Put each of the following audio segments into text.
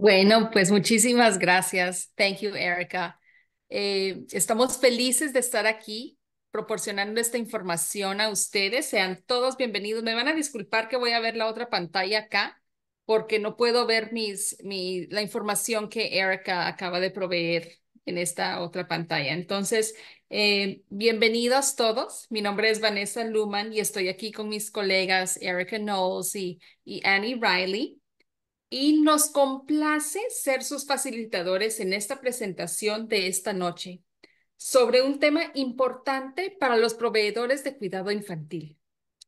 Bueno, pues muchísimas gracias. Thank you, Erica. Eh, estamos felices de estar aquí proporcionando esta información a ustedes. Sean todos bienvenidos. Me van a disculpar que voy a ver la otra pantalla acá porque no puedo ver mis, mi, la información que Erica acaba de proveer en esta otra pantalla. Entonces, eh, bienvenidos todos. Mi nombre es Vanessa Luman y estoy aquí con mis colegas Erica Knowles y, y Annie Riley y nos complace ser sus facilitadores en esta presentación de esta noche sobre un tema importante para los proveedores de cuidado infantil,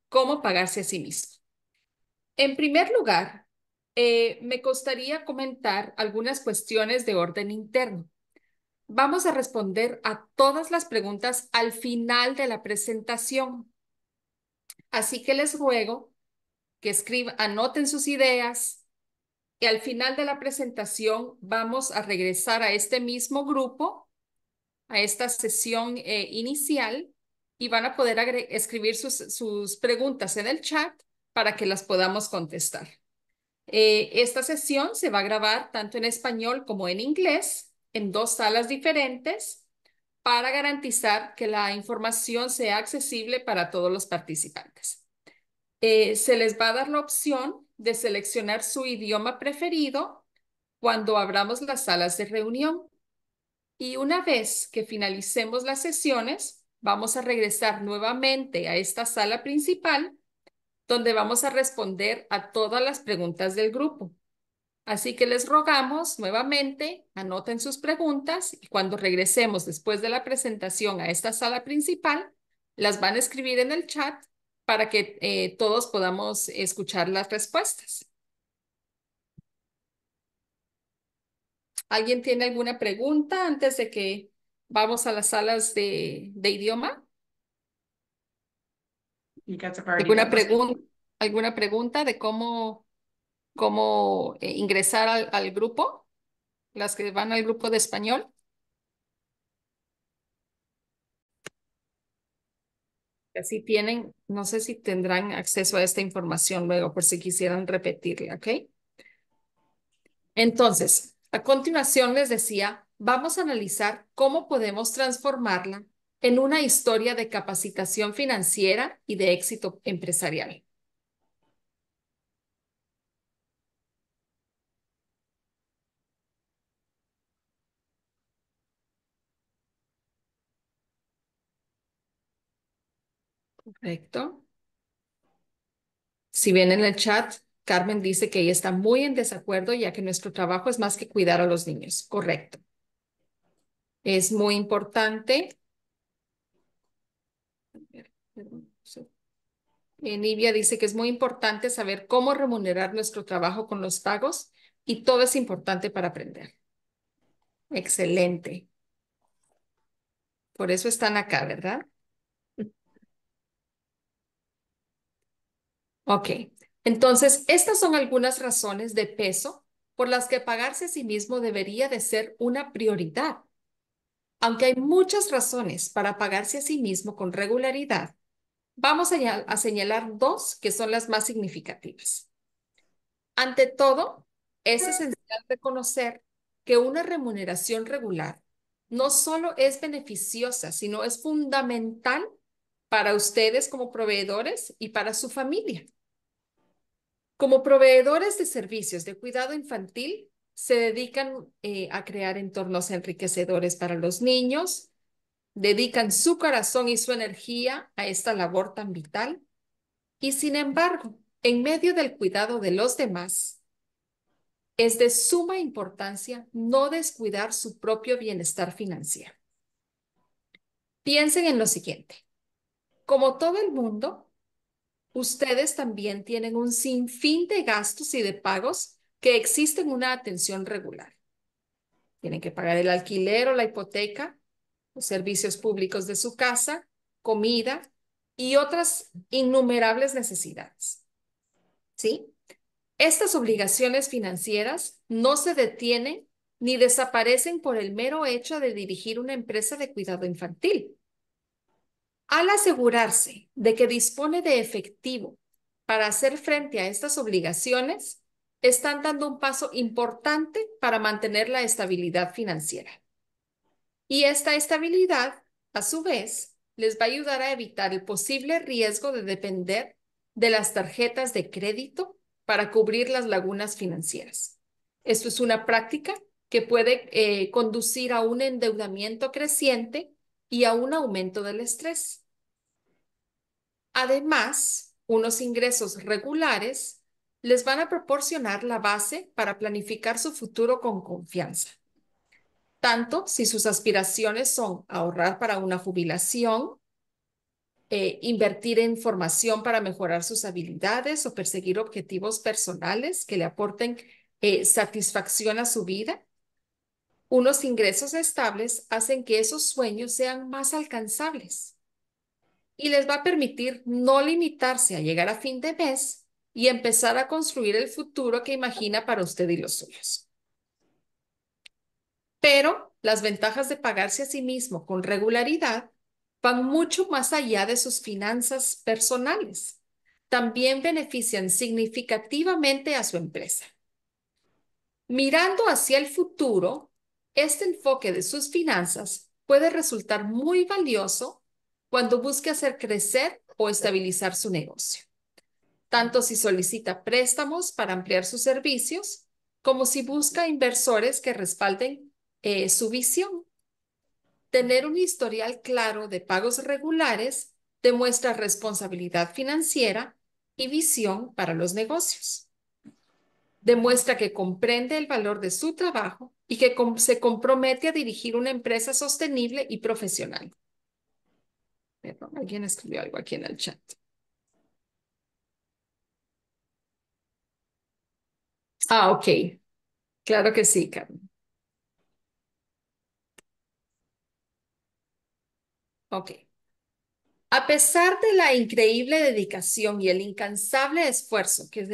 cómo pagarse a sí mismo. En primer lugar, eh, me costaría comentar algunas cuestiones de orden interno. Vamos a responder a todas las preguntas al final de la presentación. Así que les ruego que escriban, anoten sus ideas, y al final de la presentación vamos a regresar a este mismo grupo, a esta sesión eh, inicial, y van a poder escribir sus, preguntas en el chat para que las podamos contestar. Eh, esta sesión se va a grabar tanto en español como en inglés, en dos salas diferentes, para garantizar que la información sea accesible para todos los participantes. Eh, se les va a dar la opción de seleccionar su idioma preferido cuando abramos las salas de reunión. Y una vez que finalicemos las sesiones, vamos a regresar nuevamente a esta sala principal donde vamos a responder a todas las preguntas del grupo. Así que les rogamos nuevamente, anoten sus preguntas y cuando regresemos después de la presentación a esta sala principal, las van a escribir en el chat para que eh, todos podamos escuchar las respuestas. ¿Alguien tiene alguna pregunta antes de que vamos a las salas de, idioma? ¿Alguna, ¿Alguna pregunta de cómo, eh, ingresar al grupo? Las que van al grupo de español. Así tienen, no sé si tendrán acceso a esta información luego por si quisieran repetirla, ¿ok? Entonces, a continuación les decía, vamos a analizar cómo podemos transformarla en una historia de capacitación financiera y de éxito empresarial. Correcto. Si bien en el chat, Carmen dice que ella está muy en desacuerdo ya que nuestro trabajo es más que cuidar a los niños. Correcto. Es muy importante. Eh, Nivia dice que es muy importante saber cómo remunerar nuestro trabajo con los pagos y todo es importante para aprender. Excelente. Por eso están acá, ¿verdad? Ok, entonces estas son algunas razones de peso por las que pagarse a sí mismo debería de ser una prioridad. Aunque hay muchas razones para pagarse a sí mismo con regularidad, vamos a señalar dos que son las más significativas. Ante todo, es esencial reconocer que una remuneración regular no solo es beneficiosa, sino es fundamental para ustedes como proveedores y para su familia. Como proveedores de servicios de cuidado infantil, se dedican eh, a crear entornos enriquecedores para los niños, dedican su corazón y su energía a esta labor tan vital y sin embargo, en medio del cuidado de los demás, es de suma importancia no descuidar su propio bienestar financiero. Piensen en lo siguiente. Como todo el mundo, ustedes también tienen un sinfín de gastos y de pagos que existen una atención regular. Tienen que pagar el alquiler o la hipoteca, los servicios públicos de su casa, comida y otras innumerables necesidades. ¿Sí? Estas obligaciones financieras no se detienen ni desaparecen por el mero hecho de dirigir una empresa de cuidado infantil. Al asegurarse de que dispone de efectivo para hacer frente a estas obligaciones, están dando un paso importante para mantener la estabilidad financiera. Y esta estabilidad, a su vez, les va a ayudar a evitar el posible riesgo de depender de las tarjetas de crédito para cubrir las lagunas financieras. Esto es una práctica que puede eh, conducir a un endeudamiento creciente y a un aumento del estrés. Además, unos ingresos regulares les van a proporcionar la base para planificar su futuro con confianza. Tanto si sus aspiraciones son ahorrar para una jubilación, eh, invertir en formación para mejorar sus habilidades o perseguir objetivos personales que le aporten eh, satisfacción a su vida, unos ingresos estables hacen que esos sueños sean más alcanzables y les va a permitir no limitarse a llegar a fin de mes y empezar a construir el futuro que imagina para usted y los suyos. Pero las ventajas de pagarse a sí mismo con regularidad van mucho más allá de sus finanzas personales. También benefician significativamente a su empresa. Mirando hacia el futuro, este enfoque de sus finanzas puede resultar muy valioso cuando busque hacer crecer o estabilizar su negocio, tanto si solicita préstamos para ampliar sus servicios como si busca inversores que respalden eh, su visión. Tener un historial claro de pagos regulares demuestra responsabilidad financiera y visión para los negocios. Demuestra que comprende el valor de su trabajo y que se compromete a dirigir una empresa sostenible y profesional alguien escribió algo aquí en el chat. Ah, ok. Claro que sí, Carmen. Ok. A pesar de la increíble dedicación y el incansable esfuerzo que,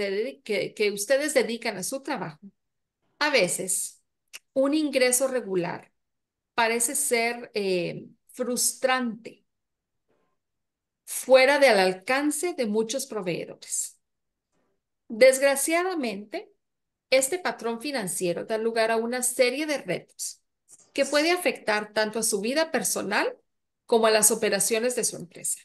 que, ustedes dedican a su trabajo, a veces un ingreso regular parece ser eh, frustrante fuera del alcance de muchos proveedores. Desgraciadamente, este patrón financiero da lugar a una serie de retos que puede afectar tanto a su vida personal como a las operaciones de su empresa.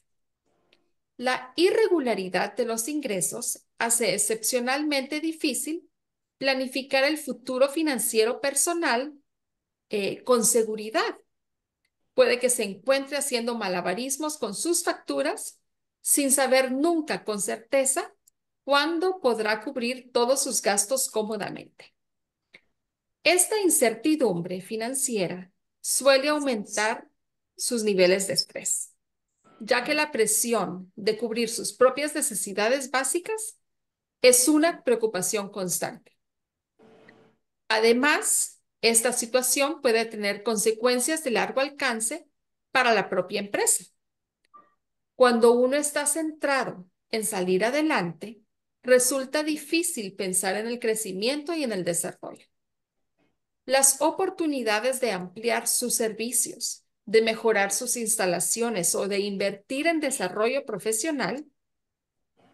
La irregularidad de los ingresos hace excepcionalmente difícil planificar el futuro financiero personal eh, con seguridad Puede que se encuentre haciendo malabarismos con sus facturas sin saber nunca con certeza cuándo podrá cubrir todos sus gastos cómodamente. Esta incertidumbre financiera suele aumentar sus niveles de estrés, ya que la presión de cubrir sus propias necesidades básicas es una preocupación constante. Además, esta situación puede tener consecuencias de largo alcance para la propia empresa. Cuando uno está centrado en salir adelante, resulta difícil pensar en el crecimiento y en el desarrollo. Las oportunidades de ampliar sus servicios, de mejorar sus instalaciones o de invertir en desarrollo profesional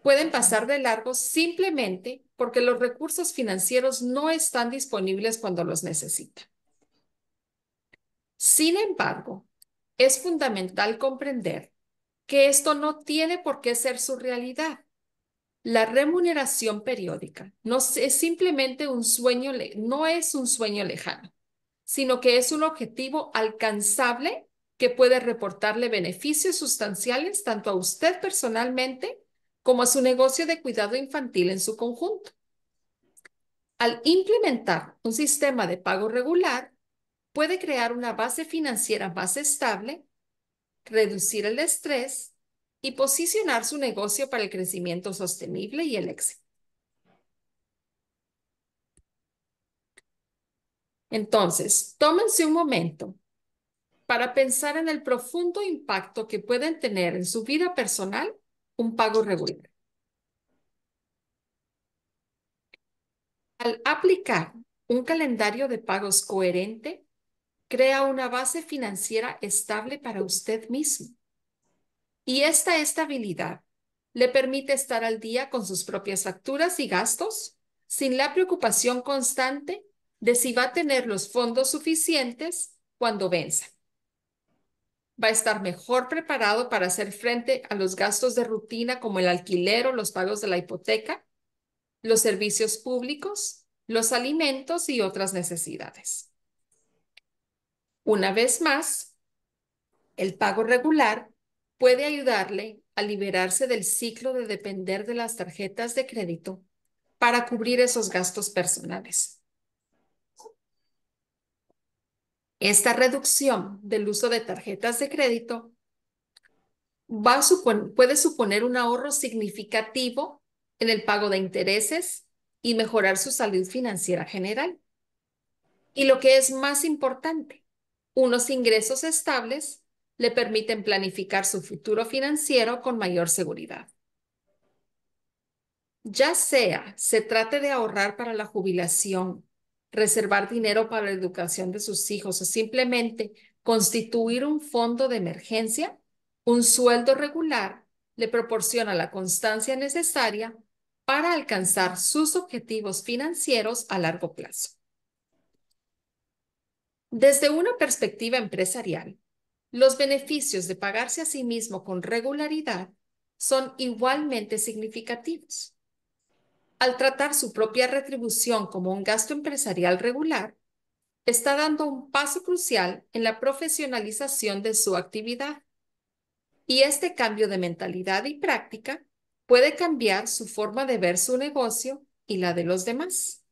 pueden pasar de largo simplemente porque los recursos financieros no están disponibles cuando los necesitan. Sin embargo, es fundamental comprender que esto no tiene por qué ser su realidad. La remuneración periódica no es simplemente un sueño, no es un sueño lejano, sino que es un objetivo alcanzable que puede reportarle beneficios sustanciales tanto a usted personalmente como a su negocio de cuidado infantil en su conjunto. Al implementar un sistema de pago regular, puede crear una base financiera más estable, reducir el estrés y posicionar su negocio para el crecimiento sostenible y el éxito. Entonces, tómense un momento para pensar en el profundo impacto que pueden tener en su vida personal un pago regular. Al aplicar un calendario de pagos coherente, crea una base financiera estable para usted mismo. Y esta estabilidad le permite estar al día con sus propias facturas y gastos sin la preocupación constante de si va a tener los fondos suficientes cuando venza va a estar mejor preparado para hacer frente a los gastos de rutina como el alquiler o los pagos de la hipoteca, los servicios públicos, los alimentos y otras necesidades. Una vez más, el pago regular puede ayudarle a liberarse del ciclo de depender de las tarjetas de crédito para cubrir esos gastos personales. Esta reducción del uso de tarjetas de crédito puede suponer un ahorro significativo en el pago de intereses y mejorar su salud financiera general. Y lo que es más importante, unos ingresos estables le permiten planificar su futuro financiero con mayor seguridad. Ya sea se trate de ahorrar para la jubilación reservar dinero para la educación de sus hijos o simplemente constituir un fondo de emergencia, un sueldo regular le proporciona la constancia necesaria para alcanzar sus objetivos financieros a largo plazo. Desde una perspectiva empresarial, los beneficios de pagarse a sí mismo con regularidad son igualmente significativos al tratar su propia retribución como un gasto empresarial regular, está dando un paso crucial en la profesionalización de su actividad. Y este cambio de mentalidad y práctica puede cambiar su forma de ver su negocio y la de los demás.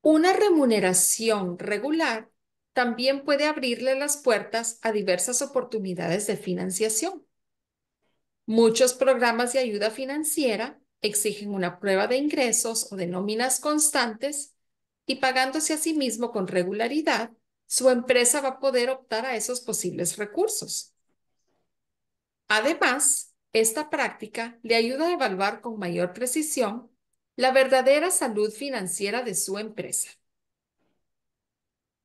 Una remuneración regular también puede abrirle las puertas a diversas oportunidades de financiación. Muchos programas de ayuda financiera exigen una prueba de ingresos o de nóminas constantes y pagándose a sí mismo con regularidad, su empresa va a poder optar a esos posibles recursos. Además, esta práctica le ayuda a evaluar con mayor precisión la verdadera salud financiera de su empresa.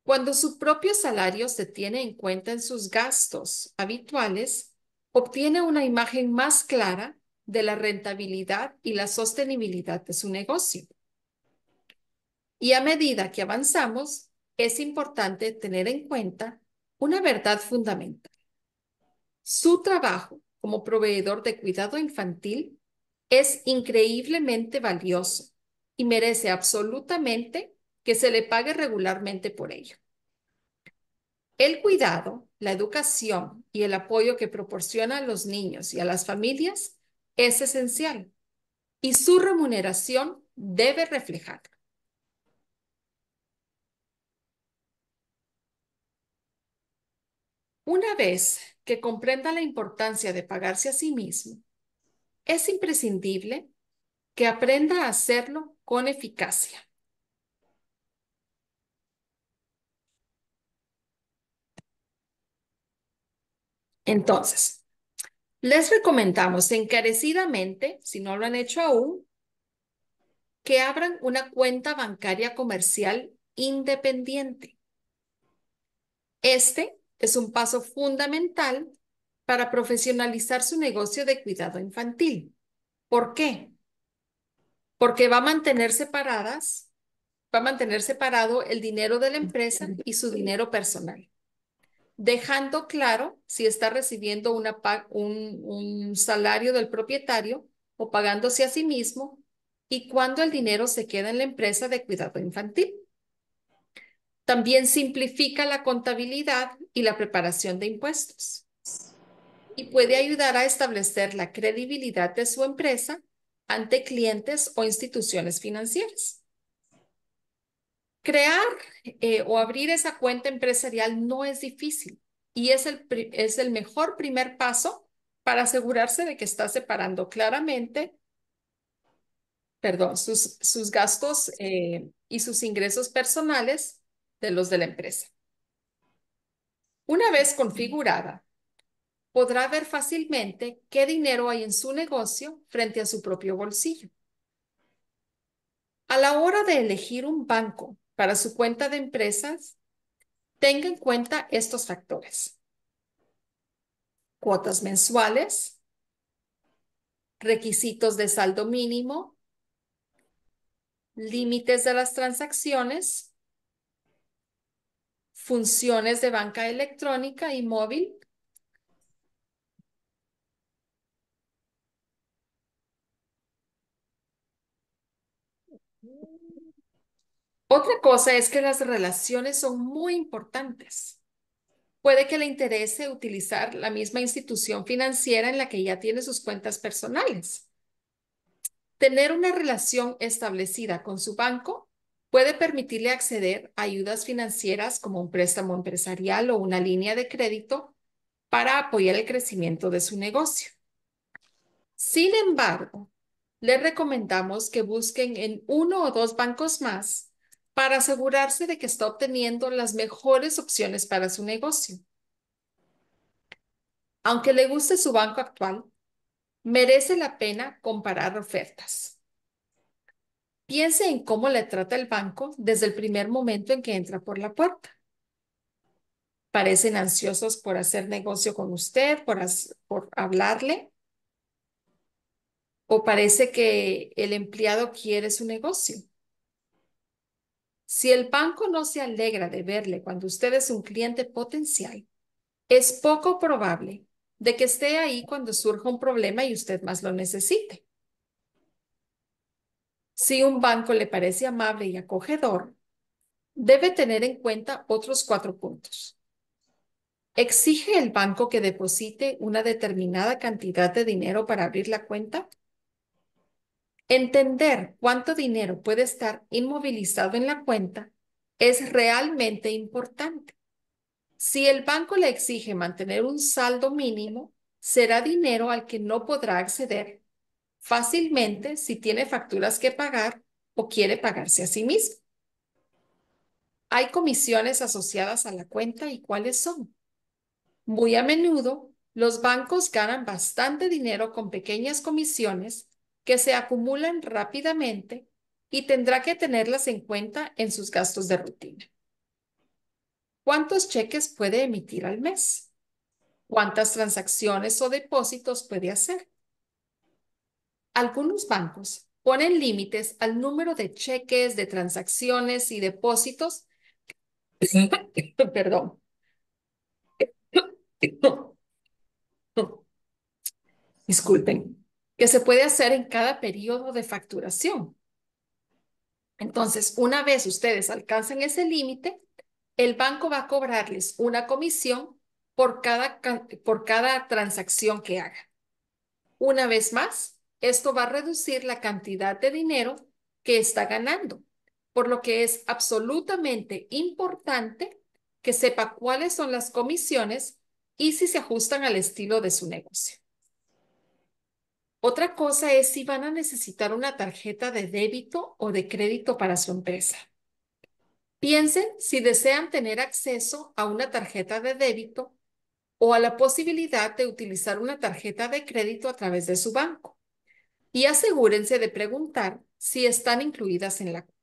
Cuando su propio salario se tiene en cuenta en sus gastos habituales, obtiene una imagen más clara de la rentabilidad y la sostenibilidad de su negocio. Y a medida que avanzamos, es importante tener en cuenta una verdad fundamental. Su trabajo como proveedor de cuidado infantil es increíblemente valioso y merece absolutamente que se le pague regularmente por ello. El cuidado, la educación y el apoyo que proporciona a los niños y a las familias es esencial y su remuneración debe reflejar. Una vez que comprenda la importancia de pagarse a sí mismo, es imprescindible que aprenda a hacerlo con eficacia. Entonces, les recomendamos encarecidamente, si no lo han hecho aún, que abran una cuenta bancaria comercial independiente. Este es un paso fundamental para profesionalizar su negocio de cuidado infantil. ¿Por qué? Porque va a mantener separadas, va a mantener separado el dinero de la empresa y su dinero personal dejando claro si está recibiendo un, un salario del propietario o pagándose a sí mismo y cuándo el dinero se queda en la empresa de cuidado infantil. También simplifica la contabilidad y la preparación de impuestos y puede ayudar a establecer la credibilidad de su empresa ante clientes o instituciones financieras. Crear eh, o abrir esa cuenta empresarial no es difícil y es el, es el mejor primer paso para asegurarse de que está separando claramente perdón, sus, sus gastos eh, y sus ingresos personales de los de la empresa. Una vez configurada, podrá ver fácilmente qué dinero hay en su negocio frente a su propio bolsillo. A la hora de elegir un banco para su cuenta de empresas, tenga en cuenta estos factores. Cuotas mensuales, requisitos de saldo mínimo, límites de las transacciones, funciones de banca electrónica y móvil, otra cosa es que las relaciones son muy importantes. Puede que le interese utilizar la misma institución financiera en la que ya tiene sus cuentas personales. Tener una relación establecida con su banco puede permitirle acceder a ayudas financieras como un préstamo empresarial o una línea de crédito para apoyar el crecimiento de su negocio. Sin embargo, le recomendamos que busquen en uno o dos bancos más para asegurarse de que está obteniendo las mejores opciones para su negocio. Aunque le guste su banco actual, merece la pena comparar ofertas. Piense en cómo le trata el banco desde el primer momento en que entra por la puerta. ¿Parecen ansiosos por hacer negocio con usted, por, por hablarle? ¿O parece que el empleado quiere su negocio? Si el banco no se alegra de verle cuando usted es un cliente potencial, es poco probable de que esté ahí cuando surja un problema y usted más lo necesite. Si un banco le parece amable y acogedor, debe tener en cuenta otros cuatro puntos. ¿Exige el banco que deposite una determinada cantidad de dinero para abrir la cuenta? Entender cuánto dinero puede estar inmovilizado en la cuenta es realmente importante. Si el banco le exige mantener un saldo mínimo, será dinero al que no podrá acceder fácilmente si tiene facturas que pagar o quiere pagarse a sí mismo. Hay comisiones asociadas a la cuenta y cuáles son. Muy a menudo, los bancos ganan bastante dinero con pequeñas comisiones que se acumulan rápidamente y tendrá que tenerlas en cuenta en sus gastos de rutina. ¿Cuántos cheques puede emitir al mes? ¿Cuántas transacciones o depósitos puede hacer? Algunos bancos ponen límites al número de cheques, de transacciones y depósitos. Perdón. Disculpen que se puede hacer en cada periodo de facturación. Entonces, una vez ustedes alcanzan ese límite, el banco va a cobrarles una comisión por cada, por cada transacción que haga. Una vez más, esto va a reducir la cantidad de dinero que está ganando, por lo que es absolutamente importante que sepa cuáles son las comisiones y si se ajustan al estilo de su negocio. Otra cosa es si van a necesitar una tarjeta de débito o de crédito para su empresa. Piensen si desean tener acceso a una tarjeta de débito o a la posibilidad de utilizar una tarjeta de crédito a través de su banco. Y asegúrense de preguntar si están incluidas en la cuenta.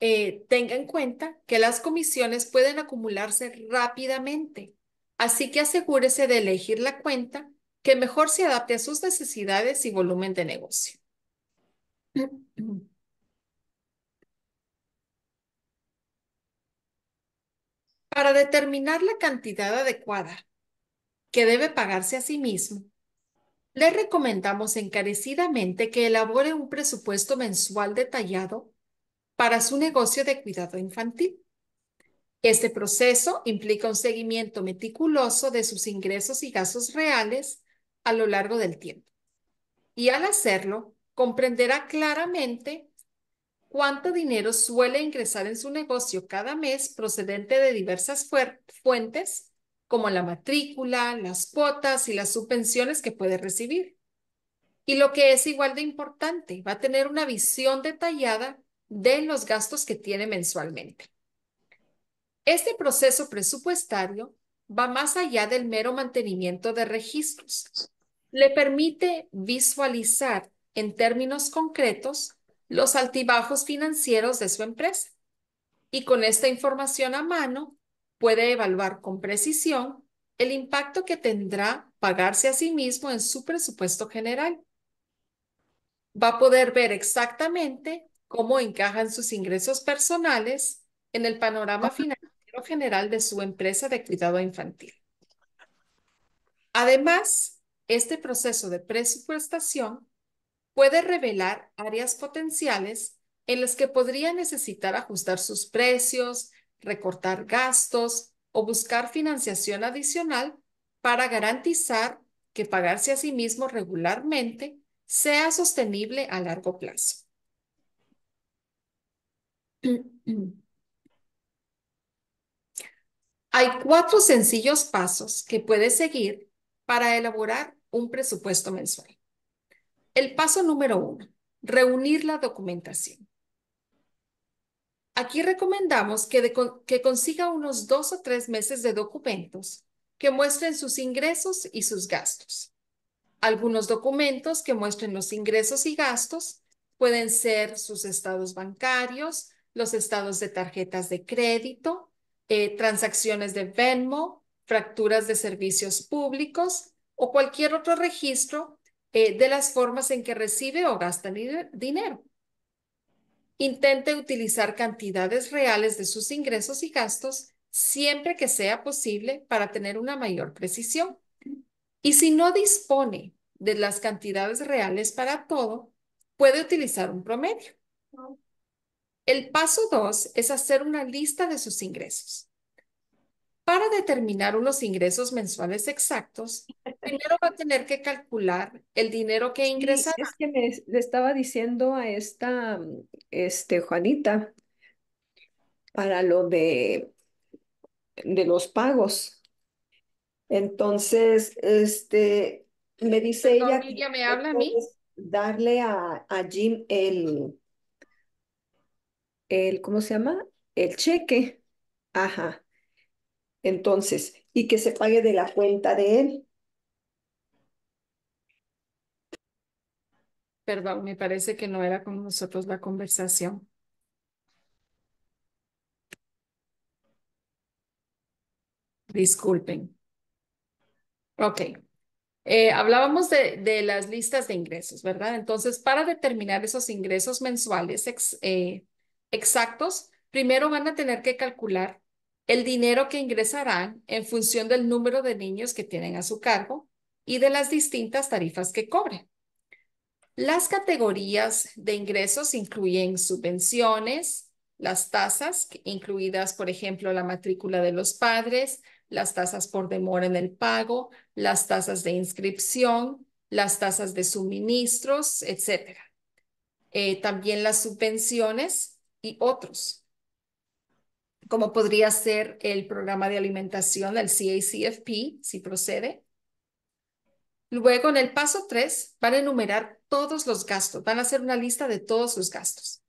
Eh, tenga en cuenta que las comisiones pueden acumularse rápidamente, así que asegúrese de elegir la cuenta que mejor se adapte a sus necesidades y volumen de negocio. Para determinar la cantidad adecuada que debe pagarse a sí mismo, le recomendamos encarecidamente que elabore un presupuesto mensual detallado para su negocio de cuidado infantil. Este proceso implica un seguimiento meticuloso de sus ingresos y gastos reales a lo largo del tiempo. Y al hacerlo, comprenderá claramente cuánto dinero suele ingresar en su negocio cada mes procedente de diversas fuentes, como la matrícula, las cuotas y las subvenciones que puede recibir. Y lo que es igual de importante, va a tener una visión detallada de los gastos que tiene mensualmente. Este proceso presupuestario va más allá del mero mantenimiento de registros le permite visualizar en términos concretos los altibajos financieros de su empresa. Y con esta información a mano, puede evaluar con precisión el impacto que tendrá pagarse a sí mismo en su presupuesto general. Va a poder ver exactamente cómo encajan sus ingresos personales en el panorama financiero general de su empresa de cuidado infantil. Además, este proceso de presupuestación puede revelar áreas potenciales en las que podría necesitar ajustar sus precios, recortar gastos o buscar financiación adicional para garantizar que pagarse a sí mismo regularmente sea sostenible a largo plazo. Hay cuatro sencillos pasos que puede seguir para elaborar un presupuesto mensual. El paso número uno, reunir la documentación. Aquí recomendamos que, consiga unos dos o tres meses de documentos que muestren sus ingresos y sus gastos. Algunos documentos que muestren los ingresos y gastos pueden ser sus estados bancarios, los estados de tarjetas de crédito, eh, transacciones de Venmo, fracturas de servicios públicos o cualquier otro registro eh, de las formas en que recibe o gasta dinero. Intente utilizar cantidades reales de sus ingresos y gastos siempre que sea posible para tener una mayor precisión. Y si no dispone de las cantidades reales para todo, puede utilizar un promedio. El paso dos es hacer una lista de sus ingresos. Para determinar unos ingresos mensuales exactos, primero va a tener que calcular el dinero que ingresa. es que me, le estaba diciendo a esta este, Juanita para lo de, de los pagos. Entonces, este, me dice ella. ¿me habla a mí? Darle a, a Jim el, el, ¿cómo se llama? El cheque. Ajá. Entonces, y que se pague de la cuenta de él. Perdón, me parece que no era con nosotros la conversación. Disculpen. Ok. Eh, hablábamos de, las listas de ingresos, ¿verdad? Entonces, para determinar esos ingresos mensuales eh, exactos, primero van a tener que calcular el dinero que ingresarán en función del número de niños que tienen a su cargo y de las distintas tarifas que cobren. Las categorías de ingresos incluyen subvenciones, las tasas, incluidas, por ejemplo, la matrícula de los padres, las tasas por demora en el pago, las tasas de inscripción, las tasas de suministros, etc. Eh, también las subvenciones y otros como podría ser el programa de alimentación, el CACFP, si procede. Luego, en el paso 3, van a enumerar todos los gastos, van a hacer una lista de todos sus gastos.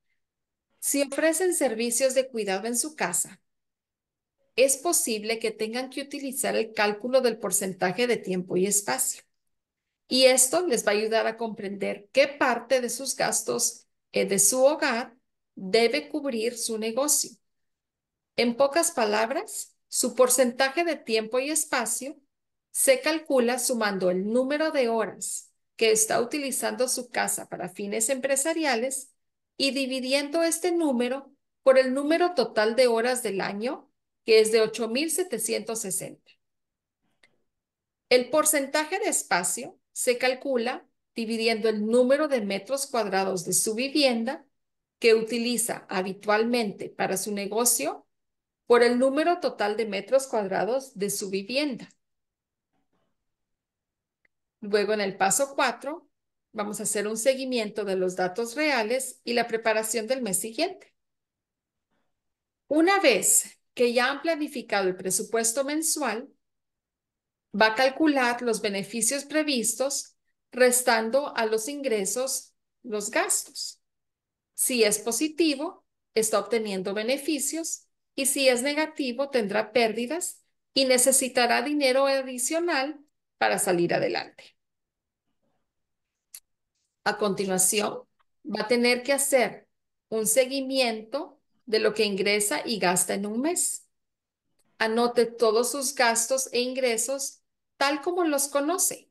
Si ofrecen servicios de cuidado en su casa, es posible que tengan que utilizar el cálculo del porcentaje de tiempo y espacio. Y esto les va a ayudar a comprender qué parte de sus gastos eh, de su hogar debe cubrir su negocio en pocas palabras, su porcentaje de tiempo y espacio se calcula sumando el número de horas que está utilizando su casa para fines empresariales y dividiendo este número por el número total de horas del año, que es de 8.760. El porcentaje de espacio se calcula dividiendo el número de metros cuadrados de su vivienda que utiliza habitualmente para su negocio por el número total de metros cuadrados de su vivienda. Luego, en el paso 4, vamos a hacer un seguimiento de los datos reales y la preparación del mes siguiente. Una vez que ya han planificado el presupuesto mensual, va a calcular los beneficios previstos restando a los ingresos los gastos. Si es positivo, está obteniendo beneficios y si es negativo tendrá pérdidas y necesitará dinero adicional para salir adelante. A continuación, va a tener que hacer un seguimiento de lo que ingresa y gasta en un mes. Anote todos sus gastos e ingresos tal como los conoce.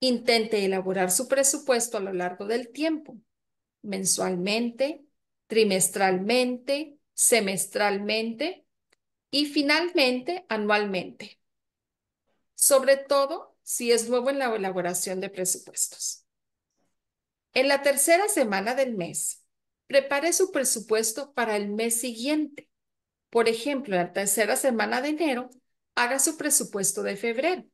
Intente elaborar su presupuesto a lo largo del tiempo, mensualmente, trimestralmente, semestralmente y finalmente anualmente, sobre todo si es nuevo en la elaboración de presupuestos. En la tercera semana del mes, prepare su presupuesto para el mes siguiente. Por ejemplo, en la tercera semana de enero, haga su presupuesto de febrero.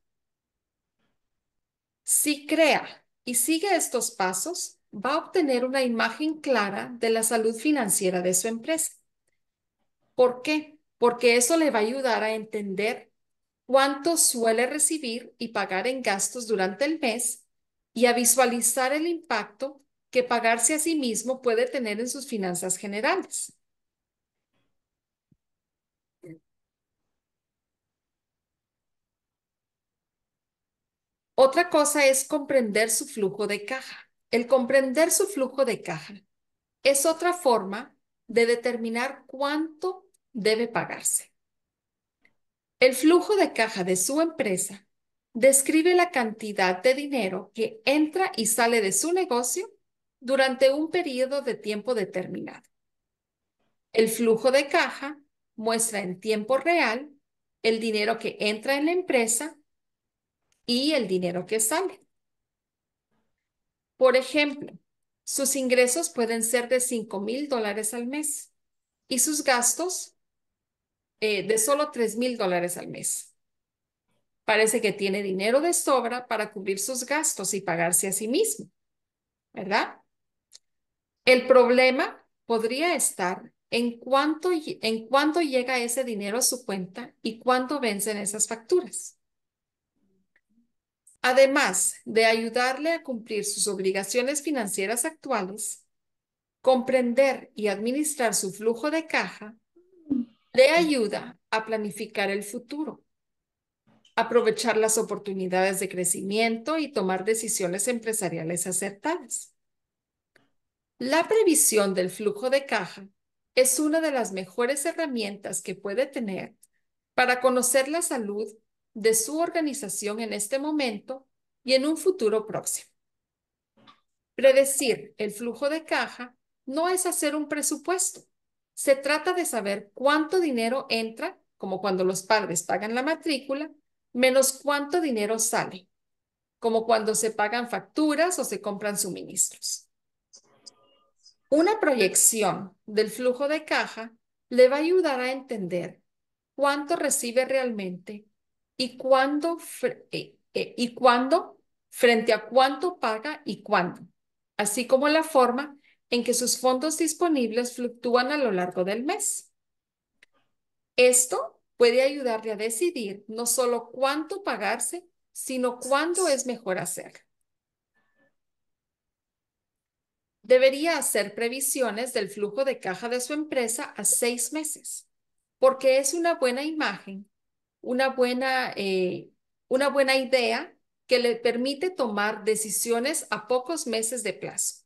Si crea y sigue estos pasos, va a obtener una imagen clara de la salud financiera de su empresa. ¿Por qué? Porque eso le va a ayudar a entender cuánto suele recibir y pagar en gastos durante el mes y a visualizar el impacto que pagarse a sí mismo puede tener en sus finanzas generales. Otra cosa es comprender su flujo de caja. El comprender su flujo de caja es otra forma de determinar cuánto debe pagarse. El flujo de caja de su empresa describe la cantidad de dinero que entra y sale de su negocio durante un periodo de tiempo determinado. El flujo de caja muestra en tiempo real el dinero que entra en la empresa y el dinero que sale. Por ejemplo, sus ingresos pueden ser de $5,000 mil dólares al mes y sus gastos eh, de solo $3,000 mil dólares al mes. Parece que tiene dinero de sobra para cubrir sus gastos y pagarse a sí mismo, ¿verdad? El problema podría estar en cuánto, en cuánto llega ese dinero a su cuenta y cuándo vencen esas facturas. Además de ayudarle a cumplir sus obligaciones financieras actuales, comprender y administrar su flujo de caja le ayuda a planificar el futuro, aprovechar las oportunidades de crecimiento y tomar decisiones empresariales acertadas. La previsión del flujo de caja es una de las mejores herramientas que puede tener para conocer la salud de su organización en este momento y en un futuro próximo. Predecir el flujo de caja no es hacer un presupuesto. Se trata de saber cuánto dinero entra, como cuando los padres pagan la matrícula, menos cuánto dinero sale, como cuando se pagan facturas o se compran suministros. Una proyección del flujo de caja le va a ayudar a entender cuánto recibe realmente y cuándo, eh, eh, y cuándo, frente a cuánto paga y cuándo, así como la forma en que sus fondos disponibles fluctúan a lo largo del mes. Esto puede ayudarle a decidir no solo cuánto pagarse, sino cuándo es mejor hacer. Debería hacer previsiones del flujo de caja de su empresa a seis meses, porque es una buena imagen una buena, eh, una buena idea que le permite tomar decisiones a pocos meses de plazo.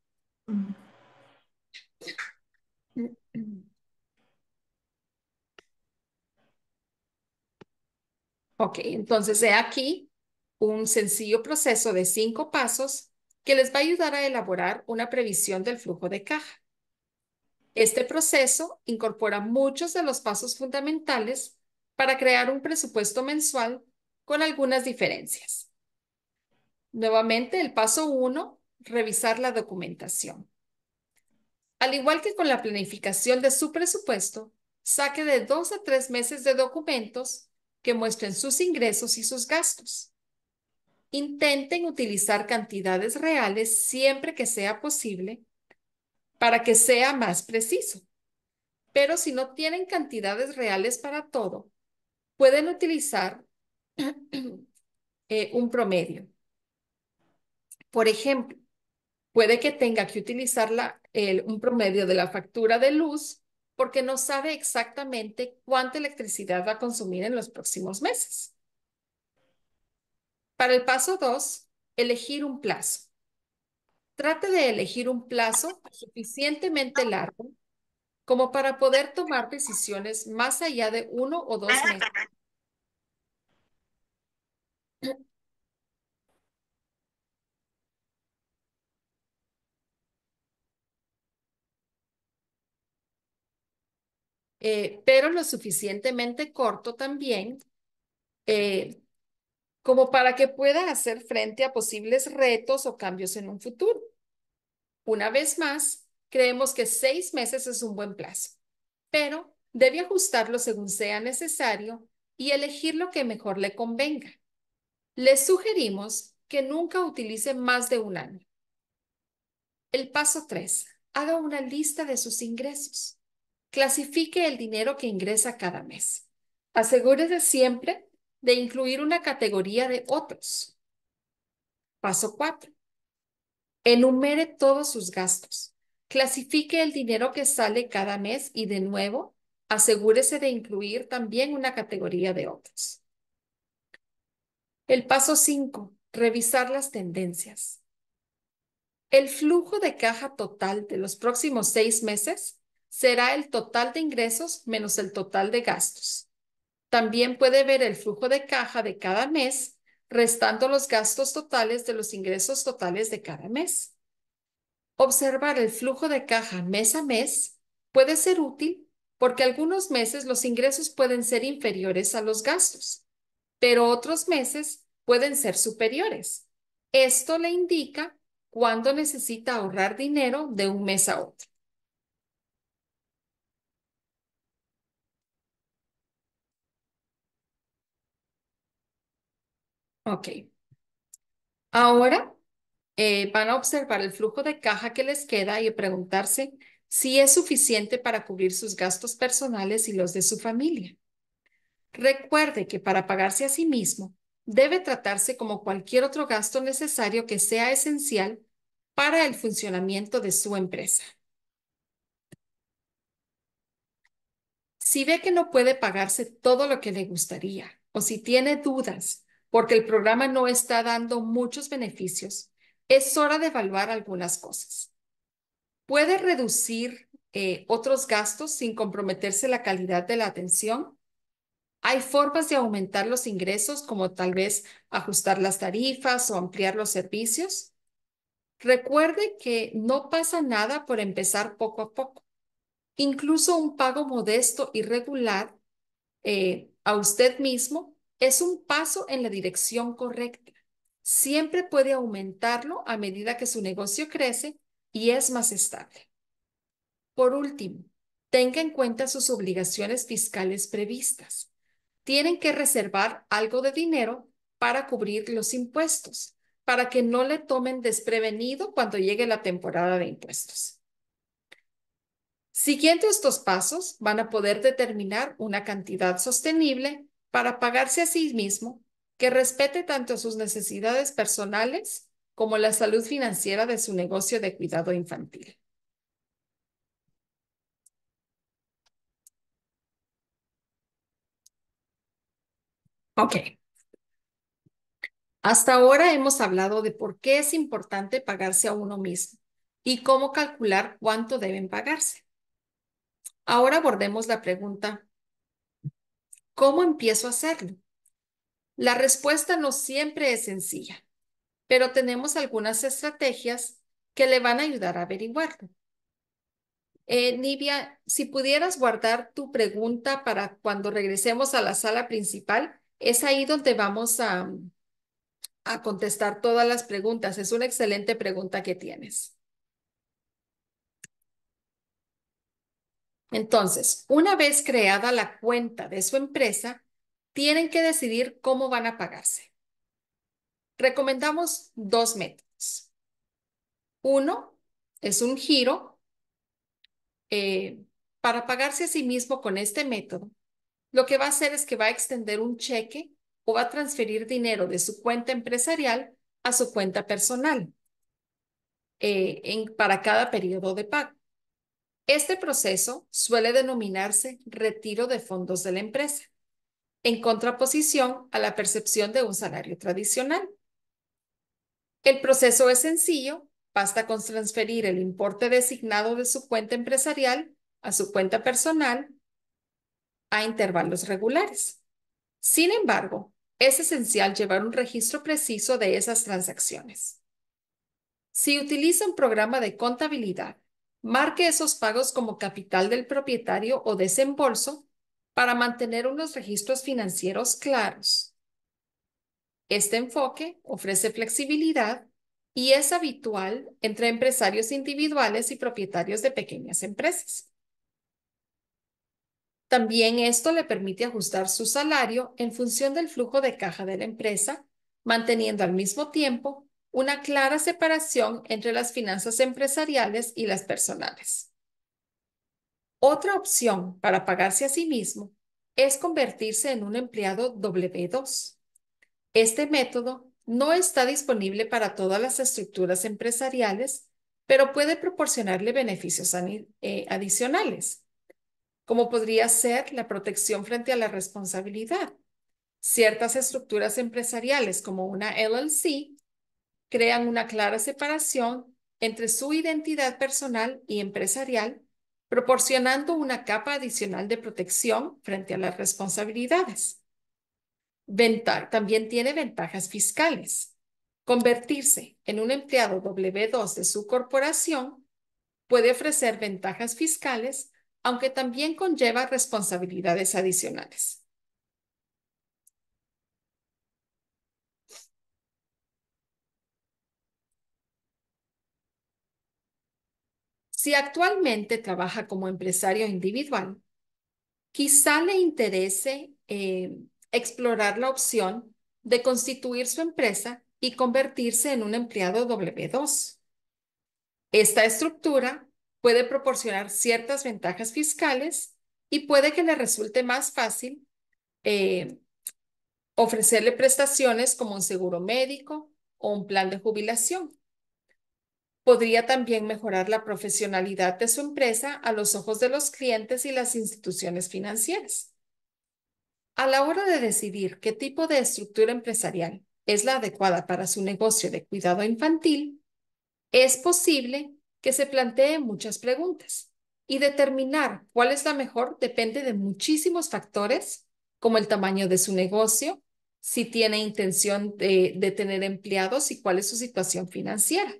Ok, entonces he aquí un sencillo proceso de cinco pasos que les va a ayudar a elaborar una previsión del flujo de caja. Este proceso incorpora muchos de los pasos fundamentales para crear un presupuesto mensual con algunas diferencias. Nuevamente, el paso 1, revisar la documentación. Al igual que con la planificación de su presupuesto, saque de dos a tres meses de documentos que muestren sus ingresos y sus gastos. Intenten utilizar cantidades reales siempre que sea posible para que sea más preciso. Pero si no tienen cantidades reales para todo, pueden utilizar eh, un promedio. Por ejemplo, puede que tenga que utilizar un promedio de la factura de luz porque no sabe exactamente cuánta electricidad va a consumir en los próximos meses. Para el paso 2, elegir un plazo. Trate de elegir un plazo suficientemente largo como para poder tomar decisiones más allá de uno o dos ah. meses. Eh, pero lo suficientemente corto también eh, como para que pueda hacer frente a posibles retos o cambios en un futuro. Una vez más, Creemos que seis meses es un buen plazo, pero debe ajustarlo según sea necesario y elegir lo que mejor le convenga. Le sugerimos que nunca utilice más de un año. El paso 3. Haga una lista de sus ingresos. Clasifique el dinero que ingresa cada mes. Asegúrese siempre de incluir una categoría de otros. Paso 4. Enumere todos sus gastos. Clasifique el dinero que sale cada mes y de nuevo, asegúrese de incluir también una categoría de otros. El paso 5. Revisar las tendencias. El flujo de caja total de los próximos seis meses será el total de ingresos menos el total de gastos. También puede ver el flujo de caja de cada mes, restando los gastos totales de los ingresos totales de cada mes. Observar el flujo de caja mes a mes puede ser útil porque algunos meses los ingresos pueden ser inferiores a los gastos, pero otros meses pueden ser superiores. Esto le indica cuándo necesita ahorrar dinero de un mes a otro. Ok. Ahora eh, van a observar el flujo de caja que les queda y preguntarse si es suficiente para cubrir sus gastos personales y los de su familia. Recuerde que para pagarse a sí mismo, debe tratarse como cualquier otro gasto necesario que sea esencial para el funcionamiento de su empresa. Si ve que no puede pagarse todo lo que le gustaría o si tiene dudas porque el programa no está dando muchos beneficios, es hora de evaluar algunas cosas. ¿Puede reducir eh, otros gastos sin comprometerse la calidad de la atención? Hay formas de aumentar los ingresos, como tal vez ajustar las tarifas o ampliar los servicios. Recuerde que no pasa nada por empezar poco a poco. Incluso un pago modesto y regular eh, a usted mismo es un paso en la dirección correcta siempre puede aumentarlo a medida que su negocio crece y es más estable. Por último, tenga en cuenta sus obligaciones fiscales previstas. Tienen que reservar algo de dinero para cubrir los impuestos, para que no le tomen desprevenido cuando llegue la temporada de impuestos. Siguiendo estos pasos, van a poder determinar una cantidad sostenible para pagarse a sí mismo que respete tanto sus necesidades personales como la salud financiera de su negocio de cuidado infantil. Ok. Hasta ahora hemos hablado de por qué es importante pagarse a uno mismo y cómo calcular cuánto deben pagarse. Ahora abordemos la pregunta, ¿cómo empiezo a hacerlo? La respuesta no siempre es sencilla, pero tenemos algunas estrategias que le van a ayudar a averiguarlo. Nibia, eh, Nivia, si pudieras guardar tu pregunta para cuando regresemos a la sala principal, es ahí donde vamos a, a contestar todas las preguntas. Es una excelente pregunta que tienes. Entonces, una vez creada la cuenta de su empresa, tienen que decidir cómo van a pagarse. Recomendamos dos métodos. Uno es un giro. Eh, para pagarse a sí mismo con este método, lo que va a hacer es que va a extender un cheque o va a transferir dinero de su cuenta empresarial a su cuenta personal eh, en, para cada periodo de pago. Este proceso suele denominarse retiro de fondos de la empresa en contraposición a la percepción de un salario tradicional. El proceso es sencillo, basta con transferir el importe designado de su cuenta empresarial a su cuenta personal a intervalos regulares. Sin embargo, es esencial llevar un registro preciso de esas transacciones. Si utiliza un programa de contabilidad, marque esos pagos como capital del propietario o desembolso para mantener unos registros financieros claros, este enfoque ofrece flexibilidad y es habitual entre empresarios individuales y propietarios de pequeñas empresas. También esto le permite ajustar su salario en función del flujo de caja de la empresa, manteniendo al mismo tiempo una clara separación entre las finanzas empresariales y las personales. Otra opción para pagarse a sí mismo es convertirse en un empleado W2. Este método no está disponible para todas las estructuras empresariales, pero puede proporcionarle beneficios eh, adicionales, como podría ser la protección frente a la responsabilidad. Ciertas estructuras empresariales, como una LLC, crean una clara separación entre su identidad personal y empresarial proporcionando una capa adicional de protección frente a las responsabilidades. también tiene ventajas fiscales. Convertirse en un empleado W2 de su corporación puede ofrecer ventajas fiscales, aunque también conlleva responsabilidades adicionales. Si actualmente trabaja como empresario individual, quizá le interese eh, explorar la opción de constituir su empresa y convertirse en un empleado W2. Esta estructura puede proporcionar ciertas ventajas fiscales y puede que le resulte más fácil eh, ofrecerle prestaciones como un seguro médico o un plan de jubilación podría también mejorar la profesionalidad de su empresa a los ojos de los clientes y las instituciones financieras. A la hora de decidir qué tipo de estructura empresarial es la adecuada para su negocio de cuidado infantil, es posible que se planteen muchas preguntas y determinar cuál es la mejor depende de muchísimos factores, como el tamaño de su negocio, si tiene intención de, de tener empleados y cuál es su situación financiera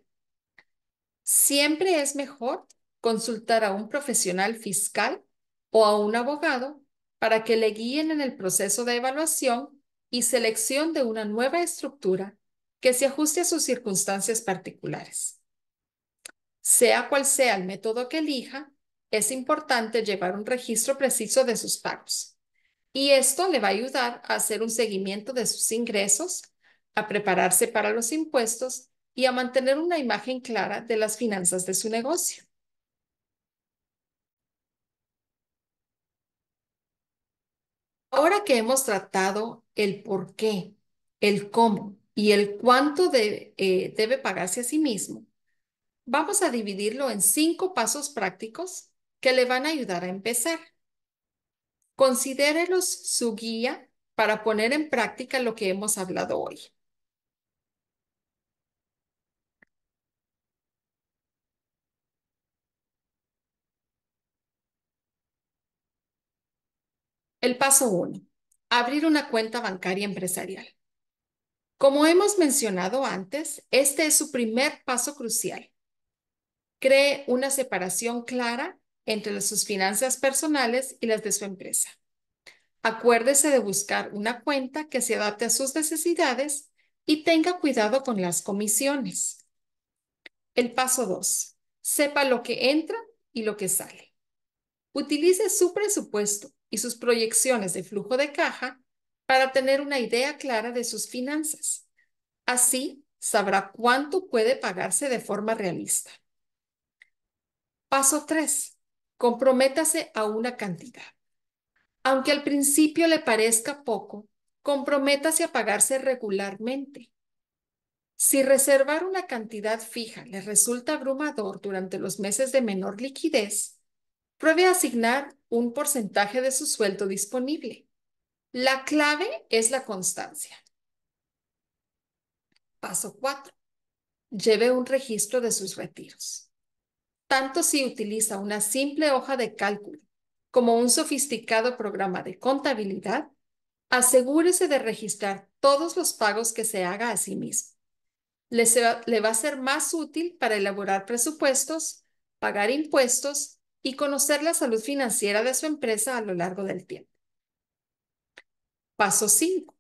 siempre es mejor consultar a un profesional fiscal o a un abogado para que le guíen en el proceso de evaluación y selección de una nueva estructura que se ajuste a sus circunstancias particulares. Sea cual sea el método que elija, es importante llevar un registro preciso de sus pagos. Y esto le va a ayudar a hacer un seguimiento de sus ingresos, a prepararse para los impuestos y a mantener una imagen clara de las finanzas de su negocio. Ahora que hemos tratado el por qué, el cómo y el cuánto eh, debe pagarse a sí mismo, vamos a dividirlo en cinco pasos prácticos que le van a ayudar a empezar. Considérelos su guía para poner en práctica lo que hemos hablado hoy. El paso 1. Abrir una cuenta bancaria empresarial. Como hemos mencionado antes, este es su primer paso crucial. Cree una separación clara entre sus finanzas personales y las de su empresa. Acuérdese de buscar una cuenta que se adapte a sus necesidades y tenga cuidado con las comisiones. El paso 2. Sepa lo que entra y lo que sale. Utilice su presupuesto sus proyecciones de flujo de caja para tener una idea clara de sus finanzas. Así sabrá cuánto puede pagarse de forma realista. Paso 3. Comprométase a una cantidad. Aunque al principio le parezca poco, comprométase a pagarse regularmente. Si reservar una cantidad fija le resulta abrumador durante los meses de menor liquidez, Pruebe asignar un porcentaje de su sueldo disponible. La clave es la constancia. Paso 4. Lleve un registro de sus retiros. Tanto si utiliza una simple hoja de cálculo como un sofisticado programa de contabilidad, asegúrese de registrar todos los pagos que se haga a sí mismo. Le, va a ser más útil para elaborar presupuestos, pagar impuestos y conocer la salud financiera de su empresa a lo largo del tiempo. Paso 5.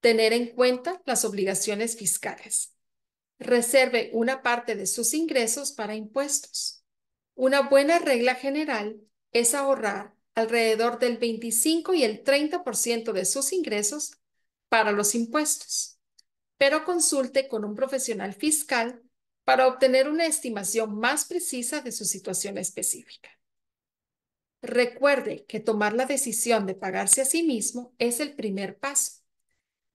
Tener en cuenta las obligaciones fiscales. Reserve una parte de sus ingresos para impuestos. Una buena regla general es ahorrar alrededor del 25 y el 30% de sus ingresos para los impuestos, pero consulte con un profesional fiscal para obtener una estimación más precisa de su situación específica. Recuerde que tomar la decisión de pagarse a sí mismo es el primer paso.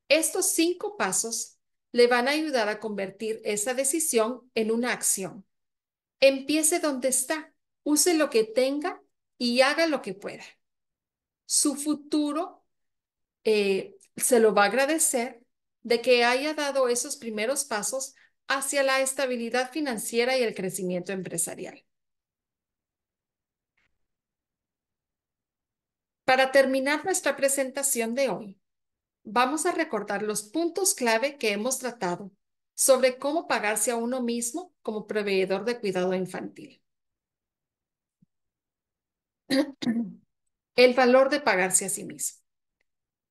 Estos cinco pasos le van a ayudar a convertir esa decisión en una acción. Empiece donde está, use lo que tenga y haga lo que pueda. Su futuro eh, se lo va a agradecer de que haya dado esos primeros pasos hacia la estabilidad financiera y el crecimiento empresarial. Para terminar nuestra presentación de hoy, vamos a recordar los puntos clave que hemos tratado sobre cómo pagarse a uno mismo como proveedor de cuidado infantil. El valor de pagarse a sí mismo.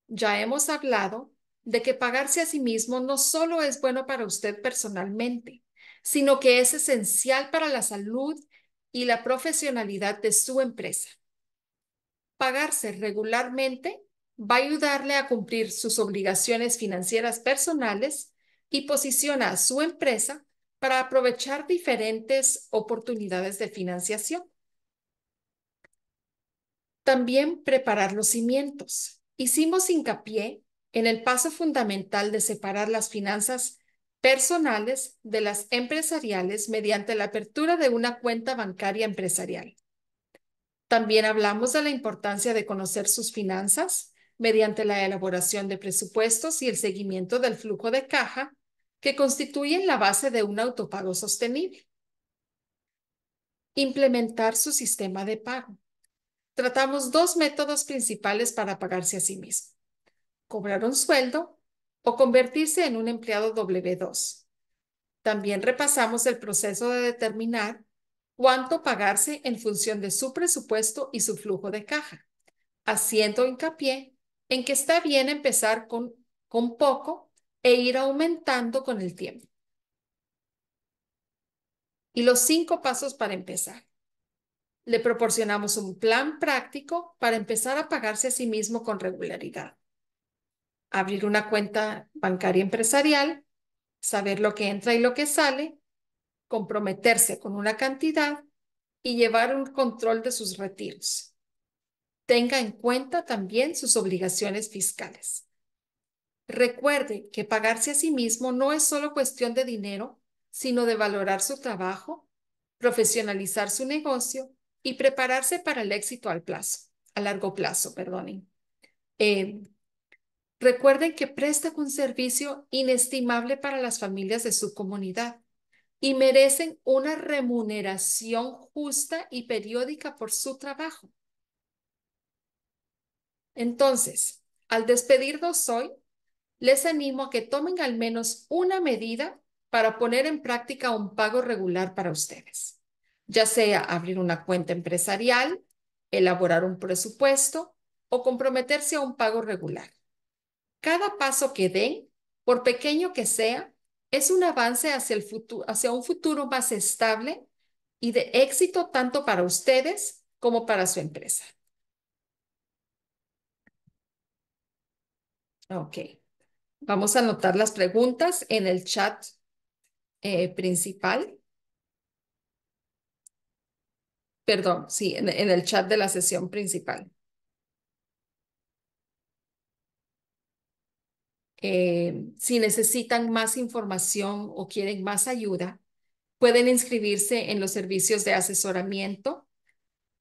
Ya hemos hablado de que pagarse a sí mismo no solo es bueno para usted personalmente, sino que es esencial para la salud y la profesionalidad de su empresa pagarse regularmente va a ayudarle a cumplir sus obligaciones financieras personales y posiciona a su empresa para aprovechar diferentes oportunidades de financiación. También preparar los cimientos. Hicimos hincapié en el paso fundamental de separar las finanzas personales de las empresariales mediante la apertura de una cuenta bancaria empresarial. También hablamos de la importancia de conocer sus finanzas mediante la elaboración de presupuestos y el seguimiento del flujo de caja que constituyen la base de un autopago sostenible. Implementar su sistema de pago. Tratamos dos métodos principales para pagarse a sí mismo. Cobrar un sueldo o convertirse en un empleado W2. También repasamos el proceso de determinar cuánto pagarse en función de su presupuesto y su flujo de caja, haciendo hincapié en que está bien empezar con, con poco e ir aumentando con el tiempo. Y los cinco pasos para empezar. Le proporcionamos un plan práctico para empezar a pagarse a sí mismo con regularidad. Abrir una cuenta bancaria empresarial, saber lo que entra y lo que sale, comprometerse con una cantidad y llevar un control de sus retiros. Tenga en cuenta también sus obligaciones fiscales. Recuerde que pagarse a sí mismo no es solo cuestión de dinero, sino de valorar su trabajo, profesionalizar su negocio y prepararse para el éxito al plazo, a largo plazo, perdonen. Eh, recuerden que presta un servicio inestimable para las familias de su comunidad y merecen una remuneración justa y periódica por su trabajo. Entonces, al despedirnos hoy, les animo a que tomen al menos una medida para poner en práctica un pago regular para ustedes, ya sea abrir una cuenta empresarial, elaborar un presupuesto o comprometerse a un pago regular. Cada paso que den, por pequeño que sea, es un avance hacia, el hacia un futuro más estable y de éxito tanto para ustedes como para su empresa. Ok. Vamos a anotar las preguntas en el chat eh, principal. Perdón, sí, en el chat de la sesión principal. Eh, si necesitan más información o quieren más ayuda, pueden inscribirse en los servicios de asesoramiento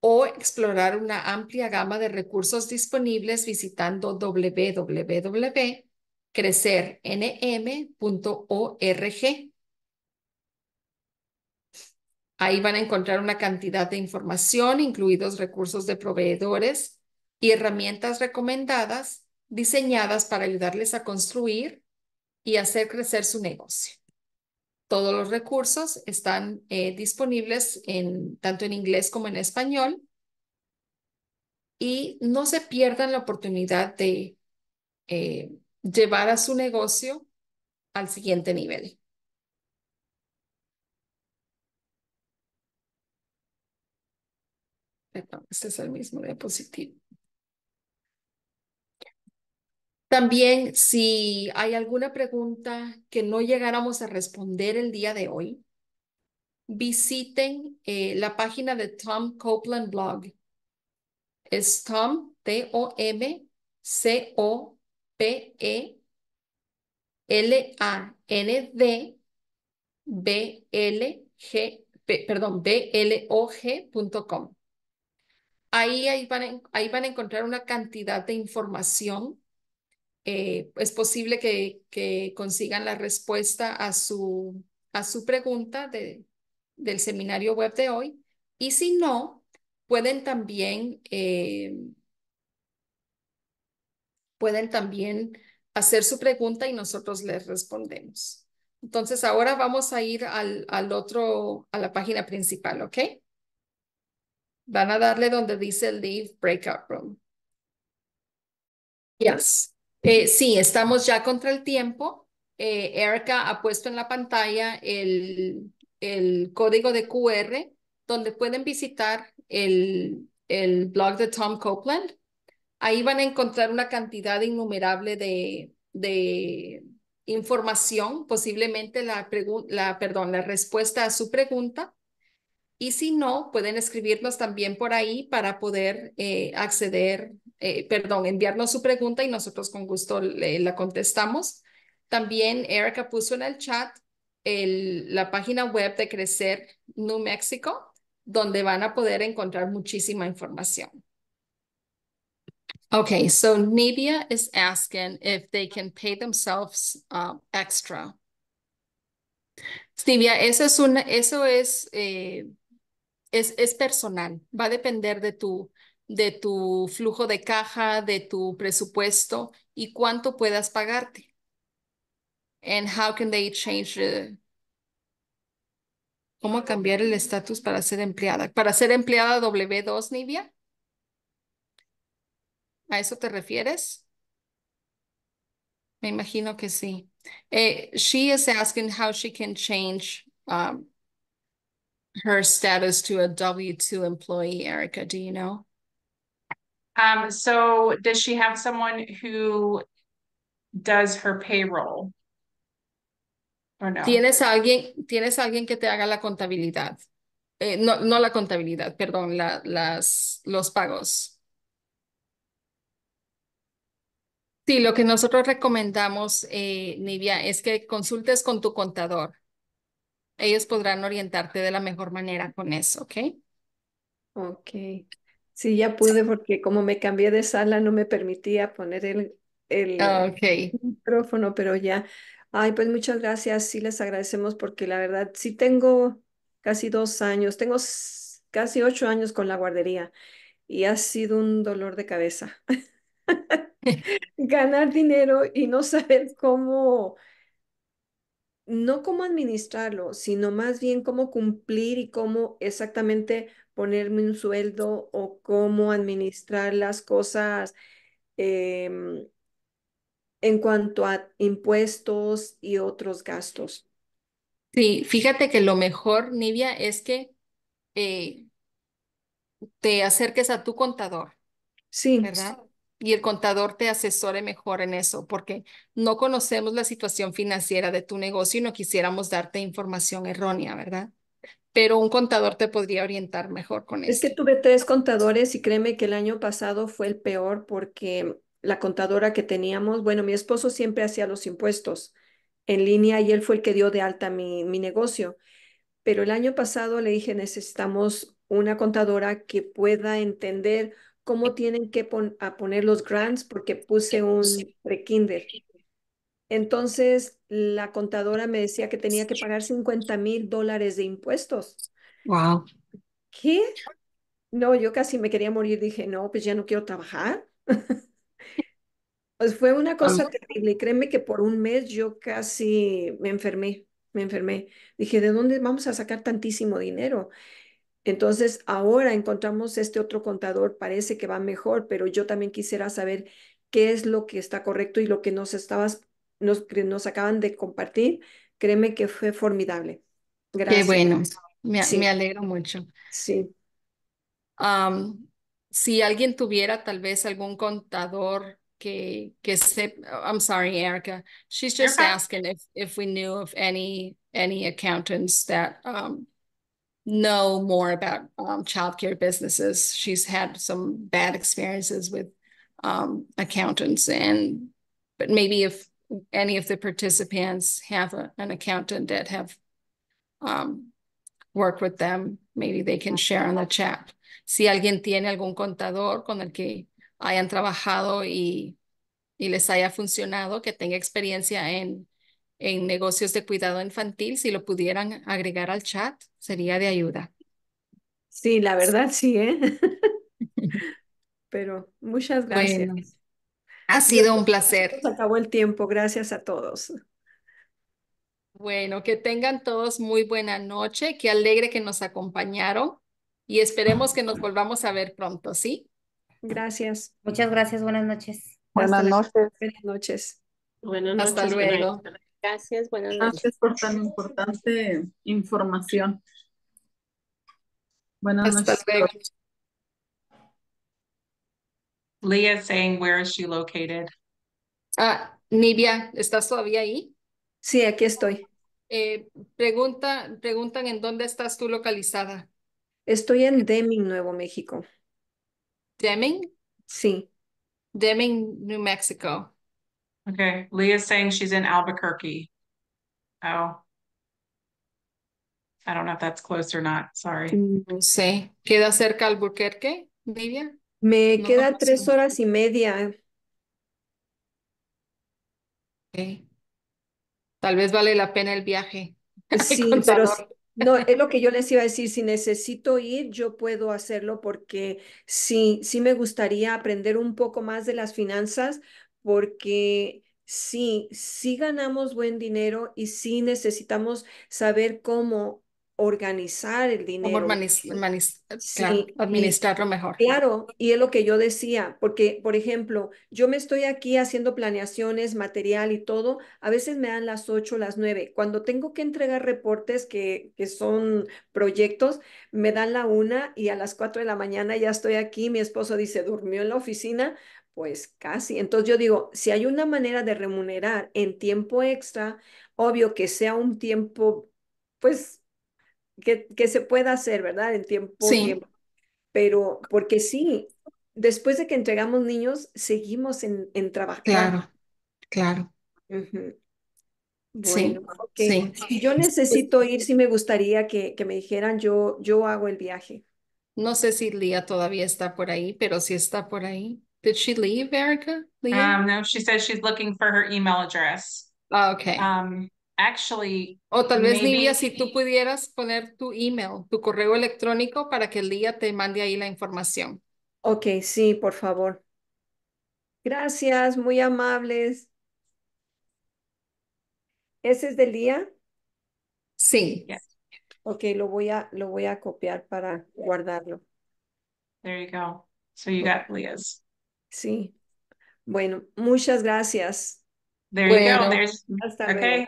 o explorar una amplia gama de recursos disponibles visitando www.crecernm.org. Ahí van a encontrar una cantidad de información, incluidos recursos de proveedores y herramientas recomendadas diseñadas para ayudarles a construir y hacer crecer su negocio. Todos los recursos están eh, disponibles en, tanto en inglés como en español y no se pierdan la oportunidad de eh, llevar a su negocio al siguiente nivel. Perdón, este es el mismo diapositivo. También si hay alguna pregunta que no llegáramos a responder el día de hoy, visiten eh, la página de Tom Copeland Blog. Es Tom, T-O-M-C-O-P-E-L-A-N-D B-L-G, perdón, Ahí, ahí, ahí van a encontrar una cantidad de información eh, es posible que, consigan la respuesta a su, a su pregunta de, del seminario web de hoy. Y si no, pueden también, eh, pueden también hacer su pregunta y nosotros les respondemos. Entonces, ahora vamos a ir al, al otro, a la página principal, ¿ok? Van a darle donde dice Leave Breakout Room. Yes. Eh, sí, estamos ya contra el tiempo. Eh, Erica ha puesto en la pantalla el, código de QR donde pueden visitar el, blog de Tom Copeland. Ahí van a encontrar una cantidad innumerable de, información, posiblemente la, perdón, la respuesta a su pregunta. Y si no, pueden escribirnos también por ahí para poder eh, acceder, eh, perdón, enviarnos su pregunta y nosotros con gusto la contestamos. También Erica puso en el chat la página web de Crecer New Mexico donde van a poder encontrar muchísima información. Okay, so Nidia is asking if they can pay themselves um, extra. Stevia eso es, una, eso es eh, es, personal, va a depender de tu, de tu flujo de caja, de tu presupuesto y cuánto puedas pagarte. And how can they change ¿Cómo cambiar el estatus para ser empleada? ¿Para ser empleada W2, Nivia? ¿A eso te refieres? Me imagino que sí. Eh, she is asking how she can change um, her status to a W 2 employee, Erica? Do you know? Um, so does she have someone who does her payroll? no? ¿Tienes alguien, tienes alguien que te haga la contabilidad? Eh, no, no la contabilidad, perdón, las, los pagos. Sí, lo que nosotros recomendamos, eh, Nivia, es que consultes con tu contador ellos podrán orientarte de la mejor manera con eso, ¿ok? Ok. Sí, ya pude porque como me cambié de sala no me permitía poner el, el ah, micrófono, pero ya. Ay, pues muchas gracias, sí les agradecemos porque la verdad sí tengo casi dos años, tengo casi ocho años con la guardería y ha sido un dolor de cabeza. Ganar dinero y no saber cómo no cómo administrarlo, sino más bien cómo cumplir y cómo exactamente ponerme un sueldo o cómo administrar las cosas em, en cuanto a impuestos y otros gastos. Sí, fíjate que lo mejor, Nivia, es que eh, te acerques a tu contador. Sí. ¿Verdad? y el contador te asesore mejor en eso, porque no conocemos la situación financiera de tu negocio y no quisiéramos darte información errónea, ¿verdad? Pero un contador te podría orientar mejor con eso. Es que tuve tres contadores y créeme que el año pasado fue el peor porque la contadora que teníamos, bueno, mi esposo siempre hacía los impuestos en línea y él fue el que dio de alta mi, mi negocio. Pero el año pasado le dije, necesitamos una contadora que pueda entender cómo tienen que a poner los grants porque puse un pre Entonces, la contadora me decía que tenía que pagar 50 mil dólares de impuestos. Wow. ¿Qué? No, yo casi me quería morir. Dije, no, pues ya no quiero trabajar. pues fue una cosa terrible. Y créeme que por un mes yo casi me enfermé, me enfermé. Dije, ¿de dónde vamos a sacar tantísimo dinero? Entonces, ahora encontramos este otro contador, parece que va mejor, pero yo también quisiera saber qué es lo que está correcto y lo que nos estabas, nos, nos acaban de compartir. Créeme que fue formidable. Gracias. Qué bueno, me, sí. me alegro mucho. Sí. si alguien tuviera tal vez algún contador que, que se, I'm sorry, Erica, she's just asking if, if we knew of any, any accountants that um, know more about um, childcare businesses. She's had some bad experiences with um, accountants and, but maybe if any of the participants have a, an accountant that have um, worked with them, maybe they can share in the chat. Si alguien tiene algún contador con el que hayan trabajado y, y les haya funcionado, que tenga experiencia en en negocios de cuidado infantil, si lo pudieran agregar al chat, sería de ayuda. Sí, la verdad sí, ¿eh? Pero muchas gracias. ha sido un placer. Se acabó el tiempo, gracias a todos. Bueno, que tengan todos muy buena noche, qué alegre que nos acompañaron y esperemos que nos volvamos a ver pronto, ¿sí? Gracias. Muchas gracias, buenas noches. Buenas noches. Buenas noches. Buenas noches. Hasta luego. Gracias, buenas noches. Gracias por tan importante información. Buenas noches. Luego. Leah saying, where is she located? Ah, Nivia, ¿estás todavía ahí? Sí, aquí estoy. Eh, pregunta, preguntan en dónde estás tú localizada. Estoy en Deming, Nuevo México. Deming? Sí. Deming, New Mexico. Okay, Leah's saying she's in Albuquerque. Oh. I don't know if that's close or not, sorry. Mm, no sé. ¿Queda cerca Albuquerque, Me queda tres horas y media. Tal vez vale la pena el viaje. Sí, pero no, es lo que yo les iba a decir, si necesito ir, yo puedo hacerlo porque sí, sí me gustaría aprender un poco más de las finanzas, porque sí, sí ganamos buen dinero y sí necesitamos saber cómo organizar el dinero. administrarlo mejor. Claro, y es lo que yo decía, porque, por ejemplo, yo me estoy aquí haciendo planeaciones, material y todo, a veces me dan las 8, las 9. Cuando tengo que entregar reportes que, que son proyectos, me dan la 1 y a las 4 de la mañana ya estoy aquí, mi esposo dice, durmió en la oficina, pues casi. Entonces yo digo, si hay una manera de remunerar en tiempo extra, obvio que sea un tiempo, pues, que, que se pueda hacer, ¿verdad? En tiempo, sí. Pero, porque sí, después de que entregamos niños, seguimos en, en trabajar. Claro, claro. sí, sí. Yo necesito ir, sí me gustaría que, que me dijeran, yo, yo hago el viaje. No sé si Lía todavía está por ahí, pero si está por ahí. Did she leave, Erica? Um, no, she says she's looking for her email address. Ah, okay. Um, actually. O tal vez, maybe... si tú pudieras poner tu email, tu correo electrónico para que Lía te mande ahí la información. Okay, sí, por favor. Gracias, muy amables. ¿Ese es de Lía? Sí. Okay, lo voy, a, lo voy a copiar para guardarlo. There you go. So you got Lía's. Sí. Bueno, muchas gracias. There you go. There's hasta okay.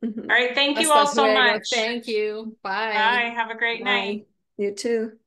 Luego. All right. Thank you hasta all so much. Thank you. Bye. Bye. Have a great Bye. night. You too.